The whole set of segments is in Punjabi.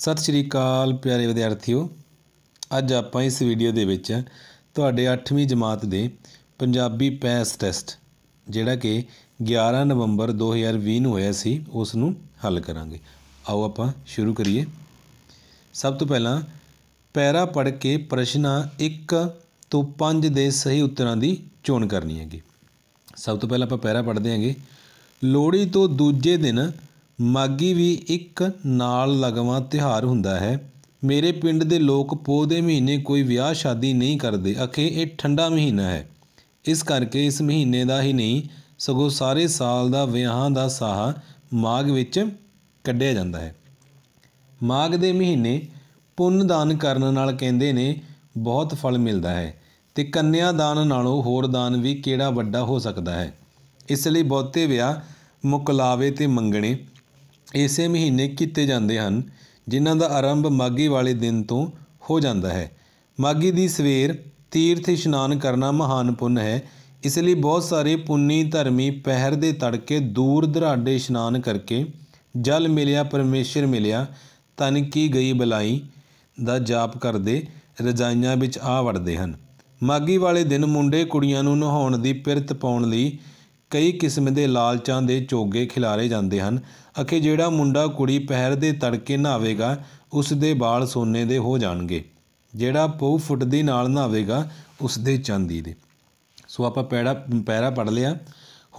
ਸਤਿ ਸ਼੍ਰੀ ਅਕਾਲ ਪਿਆਰੇ ਵਿਦਿਆਰਥੀਓ ਅੱਜ ਆਪਾਂ ਇਸ ਵੀਡੀਓ ਦੇ ਵਿੱਚ ਤੁਹਾਡੇ 8ਵੀਂ ਜਮਾਤ ਦੇ ਪੰਜਾਬੀ ਪੈਸ ਟੈਸਟ ਜਿਹੜਾ ਕਿ 11 ਨਵੰਬਰ 2020 ਨੂੰ ਹੋਇਆ ਸੀ ਉਸ ਨੂੰ ਹੱਲ ਕਰਾਂਗੇ ਆਓ ਆਪਾਂ ਸ਼ੁਰੂ ਕਰੀਏ ਸਭ ਤੋਂ ਪਹਿਲਾਂ ਪੈਰਾ ਪੜ ਕੇ ਪ੍ਰਸ਼ਨਾਂ 1 ਤੋਂ 5 ਦੇ ਸਹੀ ਉੱਤਰਾਂ ਦੀ ਚੋਣ ਕਰਨੀ ਹੈਗੀ ਸਭ ਤੋਂ ਪਹਿਲਾਂ ਆਪਾਂ ਪੈਰਾ ਪੜਦੇ ਹਾਂਗੇ ਲੋੜੀ ਤੋਂ ਦੂਜੇ ਦਿਨ ਮਾਗੀ ਵੀ ਇੱਕ ਨਾਲ ਲਗਵਾਂ ਤਿਹਾਰ ਹੁੰਦਾ ਹੈ ਮੇਰੇ ਪਿੰਡ ਦੇ ਲੋਕ ਪੋਹ ਦੇ ਮਹੀਨੇ ਕੋਈ ਵਿਆਹ ਸ਼ਾਦੀ ਨਹੀਂ ਕਰਦੇ ਅਖੇ ਇਹ ਠੰਡਾ ਮਹੀਨਾ ਹੈ ਇਸ ਕਰਕੇ ਇਸ ਮਹੀਨੇ ਦਾ ਹੀ ਨਹੀਂ ਸਗੋਂ ਸਾਰੇ ਸਾਲ ਦਾ ਵਿਆਹਾਂ ਦਾ ਸਾਹ ਮਾਗ ਵਿੱਚ ਕੱਢਿਆ ਜਾਂਦਾ ਹੈ ਮਾਗ ਦੇ ਮਹੀਨੇ ਪੁੰਨ ਦਾਨ ਕਰਨ ਨਾਲ ਕਹਿੰਦੇ ਨੇ ਬਹੁਤ ਫਲ ਮਿਲਦਾ ਹੈ ਤੇ ਕੰਨਿਆ ਦਾਨ ਨਾਲੋਂ ਹੋਰ ਦਾਨ ਵੀ ਕਿਹੜਾ ਵੱਡਾ ਹੋ ਸਕਦਾ ਹੈ ਇਸ ਲਈ ਬਹੁਤੇ ਵਿਆਹ ਮੁਕਲਾਵੇ ਤੇ ਮੰਗਣੇ ਇਸੇ ਮਹੀਨੇ ਕੀਤੇ ਜਾਂਦੇ ਹਨ ਜਿਨ੍ਹਾਂ ਦਾ ਆਰੰਭ ਮਾਗੀ ਵਾਲੇ ਦਿਨ ਤੋਂ ਹੋ ਜਾਂਦਾ ਹੈ ਮਾਗੀ ਦੀ ਸਵੇਰ ਤੀਰਥ ਇਸ਼ਨਾਨ ਕਰਨਾ ਮਹਾਨ ਪੁੰਨ ਹੈ ਇਸ ਲਈ ਬਹੁਤ ਸਾਰੇ ਪੁੰਨੀ ਧਰਮੀ ਪਹਿਰ ਦੇ ਤੜਕੇ ਦੂਰ ਦਰਾਡੇ ਇਸ਼ਨਾਨ ਕਰਕੇ ਜਲ ਮਿਲਿਆ ਪਰਮੇਸ਼ਰ ਮਿਲਿਆ ਤਨ ਕੀ ਗਈ ਬਲਾਈ ਦਾ ਜਾਪ ਕਰਦੇ ਰਜਾਈਆਂ ਵਿੱਚ ਆ ਵੜਦੇ ਹਨ ਮਾਗੀ ਵਾਲੇ ਦਿਨ ਮੁੰਡੇ ਕੁੜੀਆਂ ਨੂੰ ਨਹਾਉਣ ਦੀ ਪਿਰਤ ਪਾਉਣ ਲਈ ਕਈ ਕਿਸਮ ਦੇ ਲਾਲਚਾਂ ਦੇ ਚੋਗੇ ਖਿਲਾਰੇ ਜਾਂਦੇ ਹਨ ਅਖੇ ਜਿਹੜਾ ਮੁੰਡਾ ਕੁੜੀ ਪਹਿਰ ਦੇ ਤੜਕੇ ਨਹਾਵੇਗਾ ਉਸ ਦੇ ਵਾਲ ਸੋਨੇ ਦੇ ਹੋ ਜਾਣਗੇ ਜਿਹੜਾ ਪਉ ਫੁੱਟਦੀ ਨਾਲ ਨਹਾਵੇਗਾ ਉਸ ਦੇ ਚਾਂਦੀ ਦੇ ਸੋ ਆਪਾਂ ਪੈੜਾ ਪੈਰਾ ਪੜ ਲਿਆ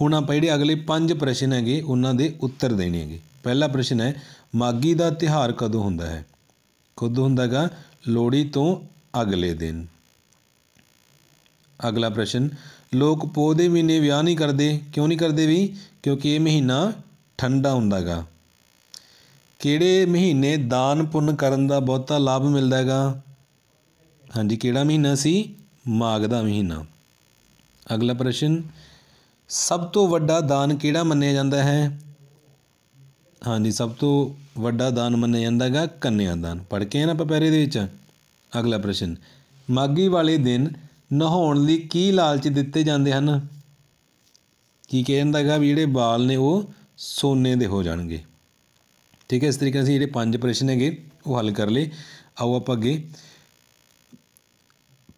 ਹੁਣ ਆਪਾਂ ਜਿਹੜੇ ਅਗਲੇ 5 ਪ੍ਰਸ਼ਨ ਹੈਗੇ ਉਹਨਾਂ ਦੇ ਉੱਤਰ ਦੇਣੇ ਹੈਗੇ ਪਹਿਲਾ ਪ੍ਰਸ਼ਨ ਹੈ ਮਾਗੀ ਦਾ ਤਿਹਾਰ ਕਦੋਂ ਹੁੰਦਾ ਹੈ ਕਦੋਂ ਹੁੰਦਾਗਾ ਲੋੜੀ ਤੋਂ ਅਗਲੇ ਦਿਨ ਅਗਲਾ ਪ੍ਰਸ਼ਨ ਲੋਕ ਪੋ ਦੇ ਮਹੀਨੇ ਵਿਆਹ ਨਹੀਂ ਕਰਦੇ ਕਿਉਂ ਨਹੀਂ ਕਰਦੇ ਵੀ ਕਿਉਂਕਿ ਇਹ ਮਹੀਨਾ ਠੰਡਾ ਹੁੰਦਾਗਾ ਕਿਹੜੇ ਮਹੀਨੇ ਦਾਨ ਪੁੰਨ ਕਰਨ ਦਾ ਬਹੁਤਾ ਲਾਭ ਮਿਲਦਾ ਹੈਗਾ ਹਾਂਜੀ ਕਿਹੜਾ ਮਹੀਨਾ ਸੀ ਮਾਗ ਦਾ ਮਹੀਨਾ ਅਗਲਾ ਪ੍ਰਸ਼ਨ ਸਭ ਤੋਂ ਵੱਡਾ ਦਾਨ ਕਿਹੜਾ ਮੰਨਿਆ ਜਾਂਦਾ ਹੈ ਹਾਂਜੀ ਸਭ ਤੋਂ ਵੱਡਾ ਦਾਨ ਮੰਨਿਆ ਜਾਂਦਾ ਹੈਗਾ ਕੰਨਿਆ ਦਾਨ ਪੜ੍ਹ ਕੇ ਨਾ ਆਪਾਂ ਪੈਰੇ ਦੇ ਵਿੱਚ ਅਗਲਾ ਪ੍ਰਸ਼ਨ ਮਾਗੀ ਵਾਲੇ ਦਿਨ ਨਹਾਉਣ ਲਈ ਕੀ ਲਾਲਚ ਦਿੱਤੇ ਜਾਂਦੇ ਹਨ ਕੀ ਕਿਹਾ ਜਾਂਦਾ ਹੈਗਾ ਵੀ ਜਿਹੜੇ ਬਾਲ ਨੇ ਉਹ ਸੋਨੇ ਦੇ ਹੋ ਜਾਣਗੇ ਠੀਕ ਹੈ ਇਸ ਤਰੀਕੇ ਨਾਲ ਜਿਹੜੇ ਪੰਜ ਪ੍ਰਸ਼ਨ ਹੈਗੇ ਉਹ ਹੱਲ ਕਰ ਲਏ ਆਓ ਆਪਾਂ ਅੱਗੇ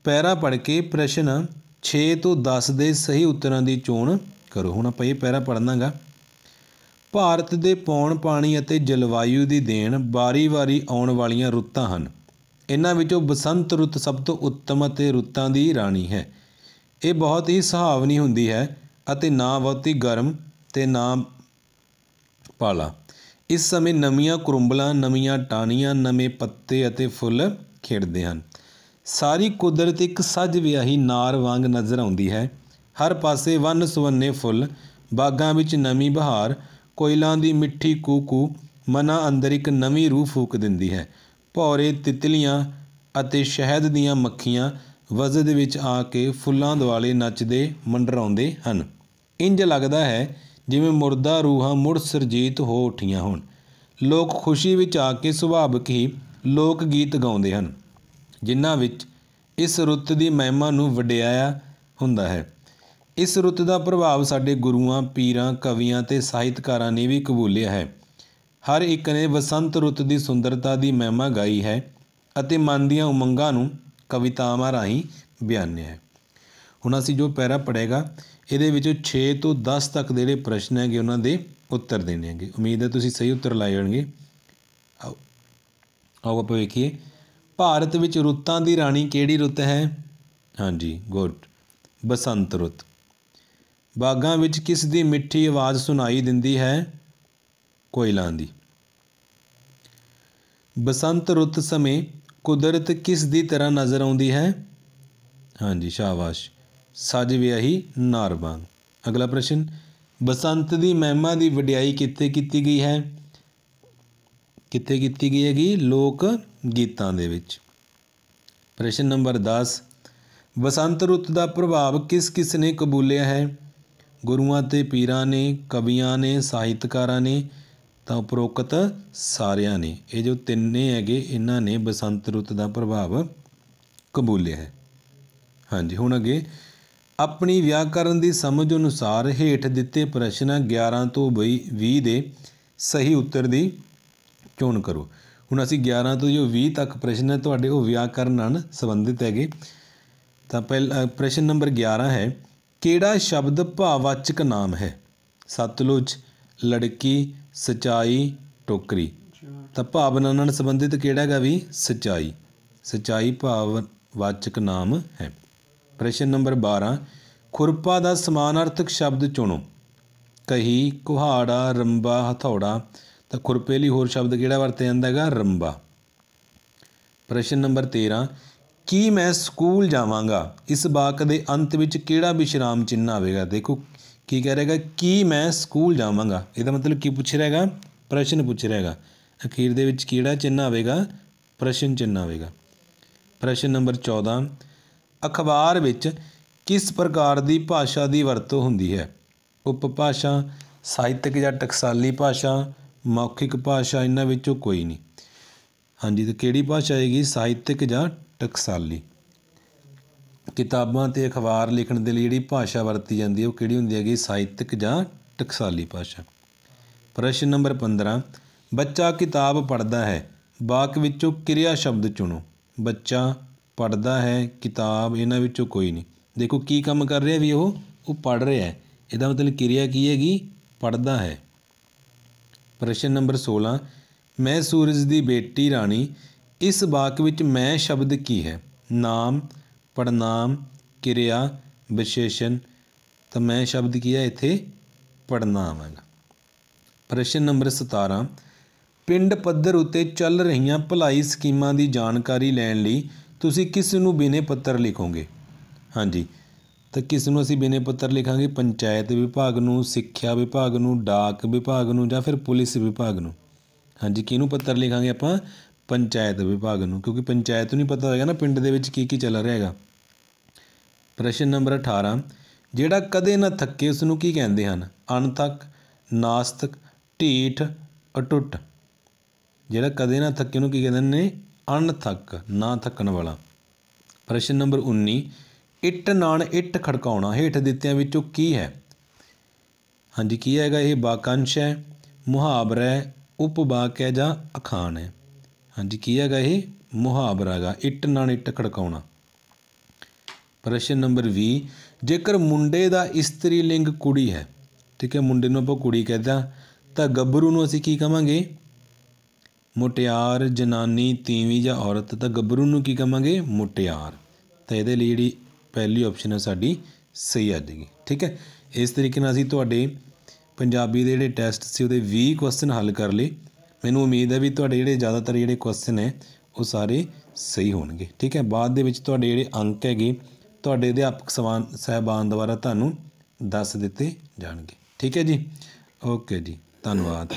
ਪੈਰਾ ਪੜ ਕੇ ਪ੍ਰਸ਼ਨ 6 ਤੋਂ 10 ਦੇ ਸਹੀ ਉੱਤਰਾਂ ਦੀ ਚੋਣ ਕਰੋ ਹੁਣ ਆਪਾਂ ਇਹ ਪੈਰਾ ਪੜਨਾਗਾ ਭਾਰਤ ਦੇ ਪੌਣ ਪਾਣੀ ਅਤੇ ਜਲਵਾਯੂ ਦੀ ਦੇਣ ਵਾਰੀ-ਵਾਰੀ ਆਉਣ ਵਾਲੀਆਂ ਰੁੱਤਾਂ ਹਨ ਇਹਨਾਂ ਵਿੱਚੋਂ ਬਸੰਤ ਰੁੱਤ ਸਭ ਤੋਂ ਉੱਤਮ ਅਤੇ ਰੁੱਤਾਂ ਦੀ ਰਾਣੀ ਹੈ ਇਹ ਬਹੁਤ ਹੀ ਸੁਹਾਵਣੀ ਹੁੰਦੀ ਹੈ ਅਤੇ ਨਾ ਬਹੁਤੀ ਗਰਮ ਤੇ ਨਾ ਪਾਲਾ ਇਸ ਸਮੇਂ ਨਵੀਆਂ ਕੁਰੰਬਲਾਂ ਨਵੀਆਂ ਟਾਹਣੀਆਂ ਨਵੇਂ ਪੱਤੇ ਅਤੇ ਫੁੱਲ ਖਿੜਦੇ ਹਨ ਸਾਰੀ ਕੁਦਰਤ ਇੱਕ ਸਜ ਵਿਆਹੀ ਨਾਰ ਵਾਂਗ ਨਜ਼ਰ ਆਉਂਦੀ ਹੈ ਹਰ ਪਾਸੇ ਵਨ ਸੁਵੰਨੇ ਫੁੱਲ ਬਾਗਾਂ ਵਿੱਚ ਨਵੀਂ ਬਹਾਰ ਕੋਇਲਾਂ ਦੀ ਮਿੱਠੀ ਕੂਕੂ ਮਨਾਂ ਅੰਦਰ ਇੱਕ ਨਵੀਂ ਰੂਹ ਫੂਕ ਦਿੰਦੀ ਹੈ ਭੌਰੇ ਤਿਤਲੀਆਂ ਅਤੇ ਸ਼ਹਿਦ ਦੀਆਂ ਮੱਖੀਆਂ ਵਜਦ ਵਿੱਚ ਆ ਕੇ ਫੁੱਲਾਂ ਦਿਵਾਲੇ ਨੱਚਦੇ ਮੰਡਰਾਉਂਦੇ ਹਨ ਇੰਜ ਲੱਗਦਾ ਹੈ ਜਿਵੇਂ ਮੁਰਦਾ ਰੂਹਾਂ ਮੁੜ ਸਰਜੀਤ ਹੋ ਉੱਠੀਆਂ ਹੋਣ ਲੋਕ ਖੁਸ਼ੀ ਵਿੱਚ ਆ ਕੇ ਸੁਭਾਵਕ ਹੀ ਲੋਕ ਗੀਤ ਗਾਉਂਦੇ ਹਨ ਜਿਨ੍ਹਾਂ ਵਿੱਚ ਇਸ ਰੁੱਤ ਦੀ ਮਹਿਮਾ ਨੂੰ ਵਡਿਆਇਆ ਹੁੰਦਾ ਹੈ ਇਸ ਰੁੱਤ ਦਾ ਪ੍ਰਭਾਵ ਸਾਡੇ ਗੁਰੂਆਂ ਪੀਰਾਂ ਕਵੀਆਂ ਤੇ ਸਾਹਿਤਕਾਰਾਂ ਨੇ ਵੀ ਕਬੂਲਿਆ ਹੈ ਹਰ ਇੱਕ ਨੇ ਬਸੰਤ ਰੁੱਤ ਦੀ ਸੁੰਦਰਤਾ ਦੀ ਮਹਿਮਾ ਗਾਈ ਹੈ ਅਤੇ ਮਨ ਦੀਆਂ ਉਮੰਗਾਂ ਨੂੰ ਕਵਿਤਾਵਾਂ ਰਾਹੀਂ ਬਿਆਨਿਆ ਹੈ ਹੁਣ ਅਸੀਂ ਜੋ ਪੈਰਾ ਪੜੇਗਾ ਇਹਦੇ ਵਿੱਚੋਂ 6 ਤੋਂ 10 ਤੱਕ ਦੇ ਜਿਹੜੇ ਪ੍ਰਸ਼ਨ ਹੈਗੇ ਉਹਨਾਂ ਦੇ ਉੱਤਰ ਦੇਣੇ ਹੈਗੇ ਉਮੀਦ ਹੈ ਤੁਸੀਂ ਸਹੀ ਉੱਤਰ ਲਾਏ ਹੋਣਗੇ ਆਓ ਆਓ ਆਪਾਂ ਵੇਖੀਏ ਭਾਰਤ ਵਿੱਚ ਰੁੱਤਾਂ ਦੀ ਰਾਣੀ ਕਿਹੜੀ ਰੁੱਤ ਹੈ ਹਾਂਜੀ ਗੁੱਡ ਬਸੰਤ ਰੁੱਤ ਬਾਗਾਂ ਵਿੱਚ ਕਿਸ ਦੀ ਮਿੱਠੀ ਆਵਾਜ਼ ਸੁਣਾਈ ਦਿੰਦੀ ਹੈ ਕੋਇਲਾਂ ਦੀ ਬਸੰਤ ਰੁੱਤ ਸਮੇਂ ਕੁਦਰਤ ਕਿਸ ਦੀ ਤਰ੍ਹਾਂ ਨਜ਼ਰ ਆਉਂਦੀ ਹੈ ਹਾਂਜੀ ਸ਼ਾਬਾਸ਼ ਸਜ ਵਿਆਹੀ ਨਾਰਬਾਨ ਅਗਲਾ ਪ੍ਰਸ਼ਨ ਬਸੰਤ ਦੀ ਮਹਿਮਾ ਦੀ ਵਡਿਆਈ ਕਿੱਥੇ ਕੀਤੀ ਗਈ ਹੈ ਕਿੱਥੇ ਕੀਤੀ ਗਈ ਹੈਗੀ ਲੋਕ ਗੀਤਾਂ ਦੇ ਵਿੱਚ ਪ੍ਰਸ਼ਨ ਨੰਬਰ 10 ਬਸੰਤ ਰੁੱਤ ਦਾ ਪ੍ਰਭਾਵ ਕਿਸ ਕਿਸ ਨੇ ਕਬੂਲਿਆ ਹੈ ਗੁਰੂਆਂ ਤੇ ਪੀਰਾਂ ਨੇ ਕਵੀਆਂ ਨੇ ਸਾਹਿਤਕਾਰਾਂ ਨੇ ਤਾਂ ਉਪਰੋਕਤ ਸਾਰਿਆਂ ਨੇ ਇਹ ਜੋ ਤਿੰਨੇ ਹੈਗੇ ਇਹਨਾਂ ਨੇ ਬਸੰਤ ਰੁੱਤ ਦਾ ਪ੍ਰਭਾਵ ਕਬੂਲਿਆ ਹੈ ਹਾਂਜੀ ਹੁਣ ਅੱਗੇ ਆਪਣੀ ਵਿਆਕਰਨ ਦੀ ਸਮਝ ਅਨੁਸਾਰ ਹੇਠ ਦਿੱਤੇ ਪ੍ਰਸ਼ਨਾਂ 11 ਤੋਂ 20 ਦੇ ਸਹੀ ਉੱਤਰ ਦੀ ਚੋਣ ਕਰੋ ਹੁਣ ਅਸੀਂ 11 ਤੋਂ ਜੋ 20 ਤੱਕ ਪ੍ਰਸ਼ਨ ਹੈ ਤੁਹਾਡੇ ਉਹ ਵਿਆਕਰਨ ਨਾਲ ਸੰਬੰਧਿਤ ਹੈਗੇ ਤਾਂ ਪਹਿਲਾ ਪ੍ਰਸ਼ਨ ਨੰਬਰ 11 ਹੈ ਕਿਹੜਾ ਸ਼ਬਦ ਭਾਵਵਾਚਕ ਨਾਮ ਹੈ ਸਤਲੁਜ ਲੜਕੀ ਸਚਾਈ ਟੋਕਰੀ ਤਾਂ ਭਾਵਨਾ ਨਾਲ ਸੰਬੰਧਿਤ ਕਿਹੜਾ ਹੈਗਾ ਵੀ ਸਚਾਈ ਸਚਾਈ ਭਾਵ ਵਾਚਕ ਨਾਮ ਹੈ ਪ੍ਰਸ਼ਨ ਨੰਬਰ 12 ਖੁਰਪਾ ਦਾ ਸਮਾਨਾਰਥਕ ਸ਼ਬਦ ਚੁਣੋ ਕਹੀ ਕੁਹਾੜਾ ਰੰਬਾ ਹਥੌੜਾ ਤਾਂ ਖੁਰਪੇ ਲਈ ਹੋਰ ਸ਼ਬਦ ਕਿਹੜਾ ਵਰਤਿਆ ਜਾਂਦਾ ਹੈਗਾ ਰੰਬਾ ਪ੍ਰਸ਼ਨ ਨੰਬਰ 13 ਕੀ ਮੈਂ ਸਕੂਲ ਜਾਵਾਂਗਾ ਇਸ ਵਾਕ ਦੇ ਅੰਤ ਵਿੱਚ ਕਿਹੜਾ ਵਿਸ਼ਰਾਮ ਚਿੰਨ੍ਹ ਆਵੇਗਾ ਦੇਖੋ ਕੀ ਕਹਿ ਰਹੇਗਾ ਕੀ ਮੈਂ ਸਕੂਲ ਜਾਵਾਂਗਾ ਇਹਦਾ ਮਤਲਬ ਕੀ ਪੁੱਛ ਰਹੇਗਾ ਪ੍ਰਸ਼ਨ ਪੁੱਛ ਰਹੇਗਾ ਅਖੀਰ ਦੇ ਵਿੱਚ ਕਿਹੜਾ ਚਿੰਨ੍ਹ ਆਵੇਗਾ ਪ੍ਰਸ਼ਨ ਚਿੰਨ੍ਹ ਆਵੇਗਾ ਪ੍ਰਸ਼ਨ ਨੰਬਰ 14 ਅਖਬਾਰ ਵਿੱਚ ਕਿਸ ਪ੍ਰਕਾਰ ਦੀ ਭਾਸ਼ਾ ਦੀ ਵਰਤੋਂ ਹੁੰਦੀ ਹੈ ਉਪਭਾਸ਼ਾ ਸਾਹਿਤਕ ਜਾਂ ਟਕਸਾਲੀ ਭਾਸ਼ਾ ਮੌਖਿਕ ਭਾਸ਼ਾ ਇਹਨਾਂ ਵਿੱਚੋਂ ਕੋਈ ਨਹੀਂ ਹਾਂਜੀ ਤਾਂ ਕਿਹੜੀ ਭਾਸ਼ਾ ਆਏਗੀ ਸਾਹਿਤਕ ਜਾਂ ਟਕਸਾਲੀ ਕਿਤਾਬਾਂ ਤੇ ਅਖਬਾਰ ਲਿਖਣ ਦੇ ਲਈ ਜਿਹੜੀ ਭਾਸ਼ਾ ਵਰਤੀ ਜਾਂਦੀ ਹੈ ਉਹ ਕਿਹੜੀ ਹੁੰਦੀ ਹੈਗੀ ਸਾਹਿਤਕ ਜਾਂ ਟਕਸਾਲੀ ਭਾਸ਼ਾ ਪ੍ਰਸ਼ਨ ਨੰਬਰ 15 ਬੱਚਾ ਕਿਤਾਬ ਪੜ੍ਹਦਾ ਹੈ ਵਾਕ ਵਿੱਚੋਂ ਕਿਰਿਆ ਸ਼ਬਦ ਚੁਣੋ ਬੱਚਾ ਪੜ੍ਹਦਾ ਹੈ ਕਿਤਾਬ ਇਹਨਾਂ ਵਿੱਚੋਂ ਕੋਈ ਨਹੀਂ ਦੇਖੋ ਕੀ ਕੰਮ ਕਰ ਰਿਹਾ ਵੀ ਉਹ ਉਹ ਪੜ੍ਹ ਰਿਹਾ ਹੈ ਇਹਦਾ ਮਤਲਬ ਕਿਰਿਆ ਕੀ ਹੈਗੀ ਪੜ੍ਹਦਾ ਹੈ ਪ੍ਰਸ਼ਨ ਨੰਬਰ 16 ਮੈਂ ਸੂਰਜ ਦੀ ਬੇਟੀ ਰਾਣੀ ਇਸ ਵਾਕ ਵਿੱਚ ਮੈਂ ਸ਼ਬਦ ਕੀ ਹੈ ਨਾਮ ਪੜਨਾਮ ਕਿਰਿਆ ਵਿਸ਼ੇਸ਼ਣ ਤਾਂ ਮੈਂ ਸ਼ਬਦ ਕੀਆ ਇੱਥੇ ਪੜਨਾਮ ਹੈਗਾ ਪ੍ਰਸ਼ਨ ਨੰਬਰ 17 ਪਿੰਡ ਪੱਧਰ ਉਤੇ ਚੱਲ ਰਹੀਆਂ ਭਲਾਈ ਸਕੀਮਾਂ ਦੀ ਜਾਣਕਾਰੀ ਲੈਣ ਲਈ ਤੁਸੀਂ ਕਿਸ ਨੂੰ ਬਿਨੇ ਪੱਤਰ ਲਿਖੋਗੇ ਹਾਂਜੀ ਤਾਂ ਕਿਸ ਨੂੰ ਅਸੀਂ ਬਿਨੇ ਪੱਤਰ ਲਿਖਾਂਗੇ ਪੰਚਾਇਤ ਵਿਭਾਗ ਨੂੰ ਸਿੱਖਿਆ ਵਿਭਾਗ ਨੂੰ ਡਾਕ ਵਿਭਾਗ ਨੂੰ ਜਾਂ ਫਿਰ ਪੁਲਿਸ ਵਿਭਾਗ ਨੂੰ ਹਾਂਜੀ ਕਿਹਨੂੰ ਪੱਤਰ ਲਿਖਾਂਗੇ ਆਪਾਂ ਪੰਚਾਇਤ ਵਿਭਾਗ ਨੂੰ ਕਿਉਂਕਿ ਪੰਚਾਇਤ ਨੂੰ ਨਹੀਂ ਪਤਾ ਹੋਏਗਾ ਨਾ ਪਿੰਡ ਦੇ ਵਿੱਚ ਕੀ ਕੀ ਚੱਲ ਰਿਹਾ ਹੈਗਾ ਪ੍ਰਸ਼ਨ ਨੰਬਰ 18 ਜਿਹੜਾ ਕਦੇ ਨਾ ਥੱਕੇ ਉਸ ਨੂੰ ਕੀ ਕਹਿੰਦੇ ਹਨ ਅਣਥੱਕ ਨਾਸਤਕ ਢੀਠ ਅਟੁੱਟ ਜਿਹੜਾ ਕਦੇ ਨਾ ਥੱਕੇ ਨੂੰ ਕੀ ਕਹਿੰਦੇ ਨੇ ਅਣਥੱਕ ਨਾ ਥੱਕਣ ਵਾਲਾ ਪ੍ਰਸ਼ਨ ਨੰਬਰ 19 ਇੱਟ ਨਾਲ ਇੱਟ ਖੜਕਾਉਣਾ ਹੇਠ ਦਿੱਤਿਆਂ ਵਿੱਚੋਂ ਕੀ ਹੈ ਹਾਂਜੀ ਕੀ ਹੈਗਾ ਇਹ ਬਾਕੰਸ਼ ਹੈ ਮੁਹਾਵਰਾ ਹੈ ਉਪਵਾਕ ਹੈ ਜਾਂ ਅਖਾਣ ਹੈ ਹਾਂਜੀ ਕੀ ਹੈਗਾ ਇਹ ਮੁਹਾਵਰਾ ਹੈਗਾ ਇੱਟ ਨਾਲ ਇੱਟ ਖੜਕਾਉਣਾ ਪ੍ਰਸ਼ਨ ਨੰਬਰ 20 ਜੇਕਰ ਮੁੰਡੇ ਦਾ ਇਸਤਰੀ ਲਿੰਗ ਕੁੜੀ ਹੈ ਠੀਕ ਹੈ ਮੁੰਡੇ ਨੂੰ ਆਪਾਂ ਕੁੜੀ ਕਹਿੰਦਾ ਤਾਂ ਗੱਭਰੂ ਨੂੰ ਅਸੀਂ ਕੀ ਕਵਾਂਗੇ ਮੁਟਿਆਰ ਜਨਾਨੀ ਤੀਵੀਂ ਜਾਂ ਔਰਤ ਤਾਂ ਗੱਭਰੂ ਨੂੰ ਕੀ ਕਵਾਂਗੇ ਮੁਟਿਆਰ ਤਾਂ ਇਹਦੇ ਲਈ ਜਿਹੜੀ ਪਹਿਲੀ ਆਪਸ਼ਨ ਹੈ ਸਾਡੀ ਸਹੀ ਆ ਜਾਏਗੀ ਠੀਕ ਹੈ ਇਸ ਤਰੀਕੇ ਨਾਲ ਅਸੀਂ ਤੁਹਾਡੇ ਪੰਜਾਬੀ ਦੇ ਜਿਹੜੇ ਟੈਸਟ ਸੀ ਉਹਦੇ 20 ਕੁਐਸਚਨ ਹੱਲ ਕਰ ਲਏ ਮੈਨੂੰ ਉਮੀਦ ਹੈ ਵੀ ਤੁਹਾਡੇ ਜਿਹੜੇ ਜ਼ਿਆਦਾਤਰ ਜਿਹੜੇ ਕੁਐਸਚਨ ਹੈ ਉਹ ਸਾਰੇ ਸਹੀ ਹੋਣਗੇ ਠੀਕ ਹੈ ਬਾਅਦ ਦੇ ਵਿੱਚ ਤੁਹਾਡੇ ਜਿਹੜੇ ਅੰਕ ਹੈਗੇ ਤੁਹਾਡੇ ਅਧਿਆਪਕ ਸਵਾਨ ਸਹਿਬਾਨ ਦੁਆਰਾ ਤੁਹਾਨੂੰ ਦੱਸ ਦਿੱਤੇ ਜਾਣਗੇ ਠੀਕ ਹੈ ਜੀ ਓਕੇ ਜੀ ਧੰਨਵਾਦ